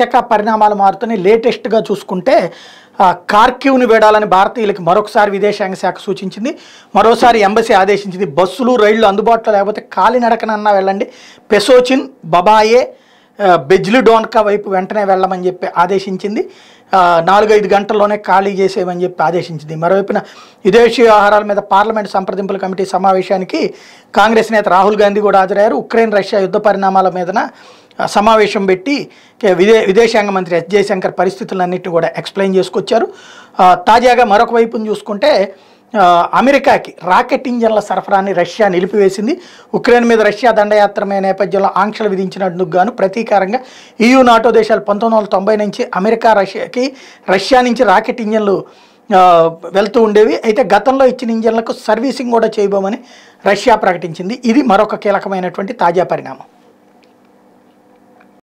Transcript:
ప్రత్యేక పరిణామాలు మారుతున్నాయి లేటెస్ట్గా చూసుకుంటే కార్క్యూని వేడాలని భారతీయులకి మరొకసారి విదేశాంగ శాఖ సూచించింది మరోసారి ఎంబసీ ఆదేశించింది బస్సులు రైళ్లు అందుబాటులో లేకపోతే కాలినడకనన్నా వెళ్ళండి పెసోచిన్ బబాయే డోన్కా వైపు వెంటనే వెళ్ళమని చెప్పి ఆదేశించింది నాలుగైదు గంటల్లోనే ఖాళీ చేసేయమని చెప్పి ఆదేశించింది మరోవైపున విదేశీ వ్యవహారాల మీద పార్లమెంట్ సంప్రదింపుల కమిటీ సమావేశానికి కాంగ్రెస్ నేత రాహుల్ గాంధీ కూడా హాజరయ్యారు ఉక్రెయిన్ రష్యా యుద్ధ పరిణామాల మీదన సమావేశం పెట్టి విదే విదేశాంగ మంత్రి ఎస్ జయశంకర్ పరిస్థితులన్నిటి కూడా ఎక్స్ప్లెయిన్ చేసుకొచ్చారు తాజాగా మరొక వైపును చూసుకుంటే అమెరికాకి రాకెట్ ఇంజన్ల సరఫరాని రష్యా నిలిపివేసింది ఉక్రెయిన్ మీద రష్యా దండయాత్రమైన నేపథ్యంలో ఆంక్షలు విధించినందుకు గాను ప్రతీకారంగా ఈయూ నాటో దేశాలు పంతొమ్మిది వందల తొంభై నుంచి అమెరికా రష్యాకి రష్యా నుంచి రాకెట్ ఇంజన్లు వెళ్తూ ఉండేవి అయితే గతంలో ఇచ్చిన ఇంజన్లకు సర్వీసింగ్ కూడా చేయబోమని రష్యా ప్రకటించింది ఇది మరొక కీలకమైనటువంటి తాజా పరిణామం